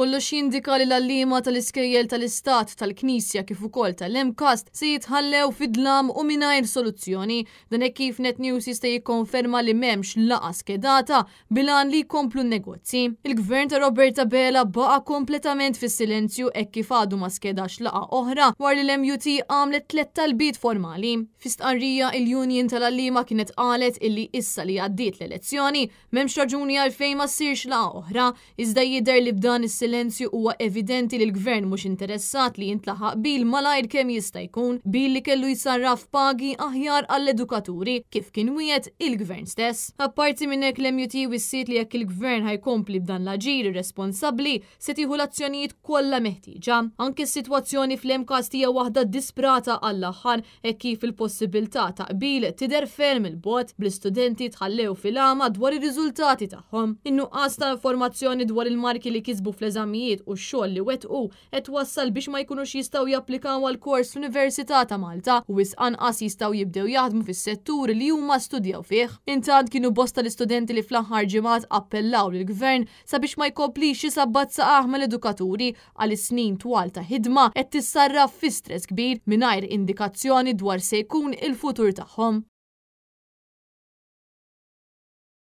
Kollox xindika li l-allima tal-iskejjel tal-istat tal-knisja kif ukoll tal lemkast se jitħallew fidlam u mingħajr soluzzjoni. Dan hekk kif Net News jista' jikkonferma li m'hemmx laqa skedata bilan li jkomplu n-negozji. Il-gvern ta' Roberta Bela baqa kompletament fis-silenzju hekk kif għadu ma skedax laqa oħra war li l-MUT għamlet tlet tal-bit formali. Fistqarrija il-Union tal-Allima kienet qalet illi issa li għaddiet l-elezzjoni, memx raġuni għalfejn ma ssirx laqa oħra, iżda jidher li b'dan is silenzju huwa evidenti li l-gvern mhux interessat li jintlaħaq bil malajr kemm jista' jkun bil li kellu jisarraf pagi aħjar għall-edukaturi kif kien wiet il-gvern stess. Apparti minn hekk l-MUT wissiet li jekk il-gvern ħajkompli b'dan l-aġir irresponsabbli se tieħu l-azzjonijiet kollha meħtieġa. Anke s-sitwazzjoni fl-MKAS tiegħu waħda disprata għall-aħħar hekk kif il-possibilità ta' qbil tidher ferm il-bot bl-istudenti tħallew fil ama dwar ir-riżultati tagħhom. In-nuqqas ta' informazzjoni dwar il-marki li kisbu fl l-eżamijiet u x-xogħol li u qed wassal biex ma jkunux jistgħu japplikaw għal kors l-Università ta' Malta u wis anqas jistgħu jibdew jaħdmu fis-settur li huma studjaw fih. Intant kienu bosta l-istudenti li fl-aħħar ġimgħat appellaw lill-Gvern sabiex ma jkoplix jisabbat saqaħ mal-edukaturi għal snin twal ta' ħidma qed tissarraf fi stress kbir mingħajr indikazzjoni dwar se jkun il-futur tagħhom.